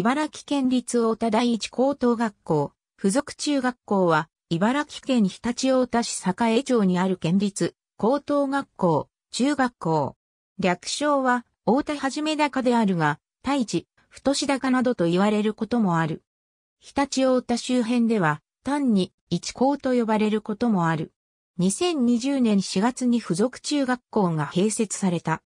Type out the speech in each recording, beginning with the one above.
茨城県立太田第一高等学校、附属中学校は、茨城県常陸太田市栄町にある県立、高等学校、中学校。略称は、太田はじめ高であるが、太地、太志高などと言われることもある。常陸太田周辺では、単に、一高と呼ばれることもある。2020年4月に附属中学校が併設された。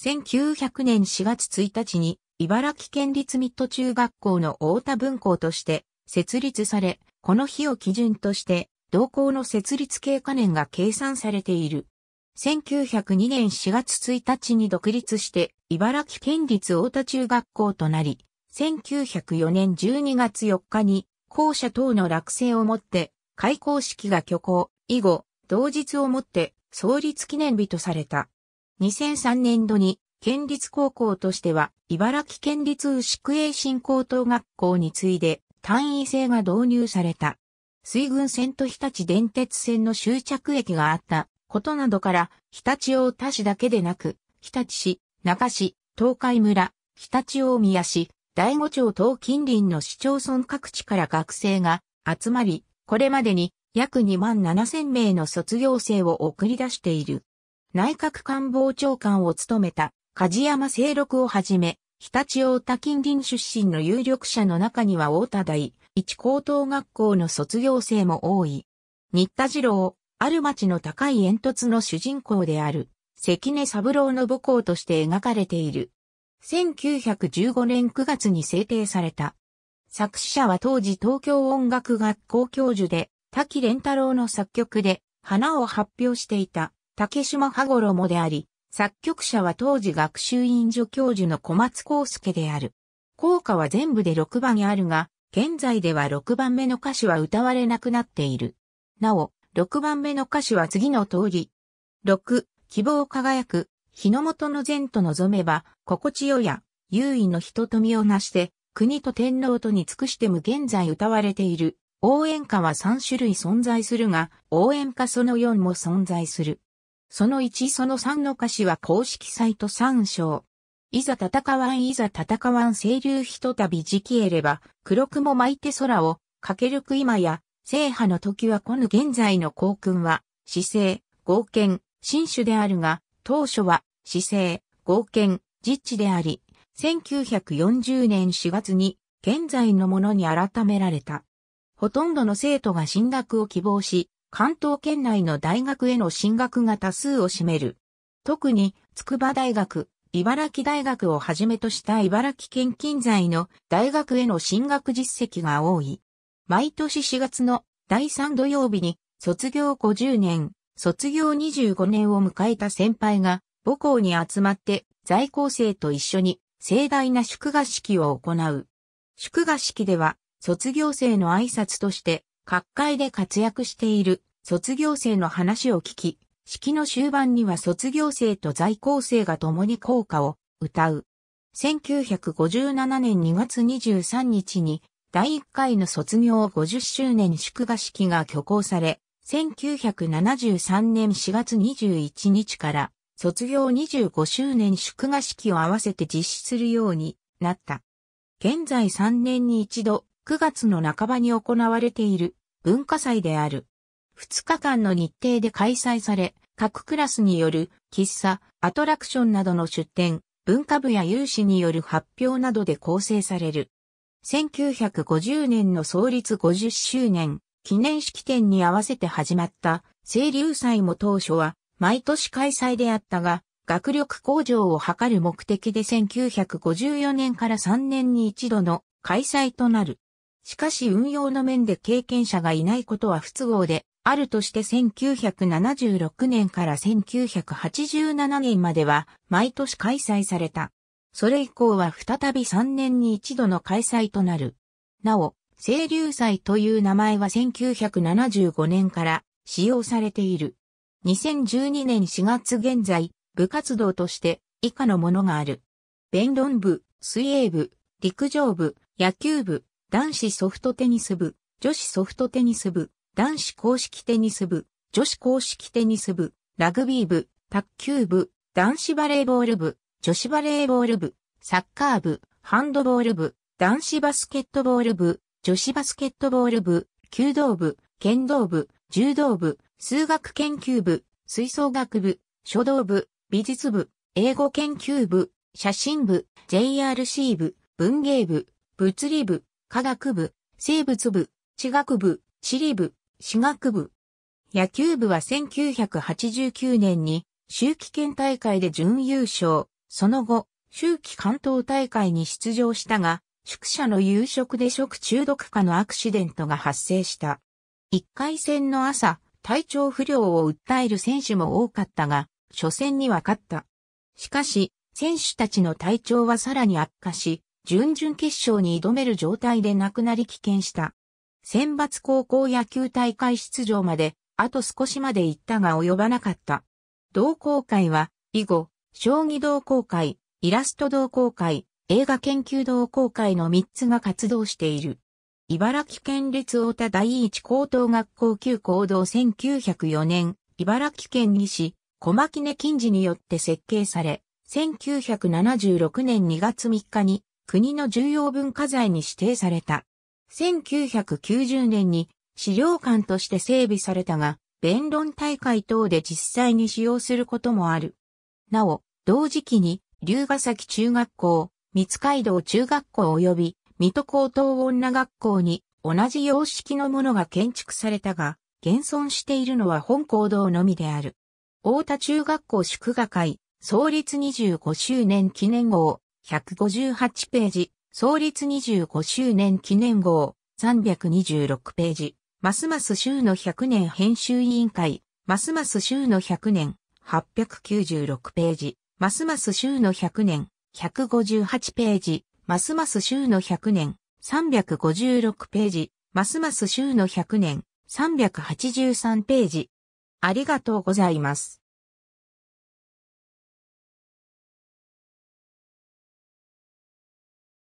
1900年4月1日に茨城県立ミッド中学校の太田分校として設立され、この日を基準として同校の設立経過年が計算されている。1902年4月1日に独立して茨城県立太田中学校となり、1904年12月4日に校舎等の落成をもって開校式が挙行、以後、同日をもって創立記念日とされた。2003年度に県立高校としては、茨城県立牛久栄新高等学校に次いで単位制が導入された。水軍線と日立電鉄線の終着駅があったことなどから、日立大田市だけでなく、日立市、中市、東海村、日立大宮市、大五町等近隣の市町村各地から学生が集まり、これまでに約2万7千名の卒業生を送り出している。内閣官房長官を務めた梶山清六をはじめ、日立大田近隣出身の有力者の中には太田大、一高等学校の卒業生も多い。新田次郎、ある町の高い煙突の主人公である、関根三郎の母校として描かれている。1915年9月に制定された。作詞者は当時東京音楽学校教授で、滝連太郎の作曲で、花を発表していた、竹島羽衣もであり、作曲者は当時学習院助教授の小松康介である。効果は全部で6番あるが、現在では6番目の歌詞は歌われなくなっている。なお、6番目の歌詞は次の通り。6、希望輝く、日の元の善と望めば、心地よや、優位の人と身をなして、国と天皇とに尽くしても現在歌われている。応援歌は3種類存在するが、応援歌その4も存在する。その1その3の歌詞は公式サイト3章。いざ戦わんいざ戦わん清流ひとたび時期えれば、黒雲巻いて空を、駆けるく今や、制覇の時はこぬ現在の航訓は、姿勢、合憲、新種であるが、当初は、姿勢、合憲、実地であり、1940年4月に、現在のものに改められた。ほとんどの生徒が進学を希望し、関東圏内の大学への進学が多数を占める。特に、筑波大学、茨城大学をはじめとした茨城県近在の大学への進学実績が多い。毎年4月の第3土曜日に卒業50年、卒業25年を迎えた先輩が母校に集まって在校生と一緒に盛大な祝賀式を行う。祝賀式では卒業生の挨拶として各界で活躍している卒業生の話を聞き、式の終盤には卒業生と在校生が共に校歌を歌う。1957年2月23日に第1回の卒業50周年祝賀式が挙行され、1973年4月21日から卒業25周年祝賀式を合わせて実施するようになった。現在3年に一度9月の半ばに行われている文化祭である。2日間の日程で開催され、各クラスによる喫茶、アトラクションなどの出展、文化部や有志による発表などで構成される。1950年の創立50周年記念式典に合わせて始まった清流祭も当初は毎年開催であったが、学力向上を図る目的で1954年から3年に一度の開催となる。しかし運用の面で経験者がいないことは不都合で、あるとして1976年から1987年までは毎年開催された。それ以降は再び3年に一度の開催となる。なお、清流祭という名前は1975年から使用されている。2012年4月現在、部活動として以下のものがある。弁論部、水泳部、陸上部、野球部、男子ソフトテニス部、女子ソフトテニス部、男子公式テニス部、女子公式テニス部、ラグビー部、卓球部、男子バレーボール部、女子バレーボール部、サッカー部、ハンドボール部、男子バスケットボール部、女子バスケットボール部、弓道部、剣道部、柔道部、数学研究部、吹奏楽部、書道部、美術部、英語研究部、写真部、JRC 部、文芸部、物理部、科学部、生物部、地学部、地理部、歯学部。野球部は1989年に、秋季県大会で準優勝、その後、秋季関東大会に出場したが、宿舎の夕食で食中毒化のアクシデントが発生した。1回戦の朝、体調不良を訴える選手も多かったが、初戦には勝った。しかし、選手たちの体調はさらに悪化し、準々決勝に挑める状態で亡くなり棄権した。選抜高校野球大会出場まで、あと少しまで行ったが及ばなかった。同好会は、以後、将棋同好会、イラスト同好会、映画研究同好会の3つが活動している。茨城県立大田第一高等学校級行動1904年、茨城県西、小牧根近寺によって設計され、1976年2月3日に国の重要文化財に指定された。1990年に資料館として整備されたが、弁論大会等で実際に使用することもある。なお、同時期に、龍ヶ崎中学校、三街道中学校及び、水戸高等女学校に同じ様式のものが建築されたが、現存しているのは本校堂のみである。大田中学校祝賀会、創立25周年記念号、158ページ、創立25周年記念号、326ページ、ますます週の100年編集委員会、ますます週の100年、896ページ、ますます週の100年、158ページ、ますます週の100年、356ページ、ますます週の100年、383ページ。ありがとうございます。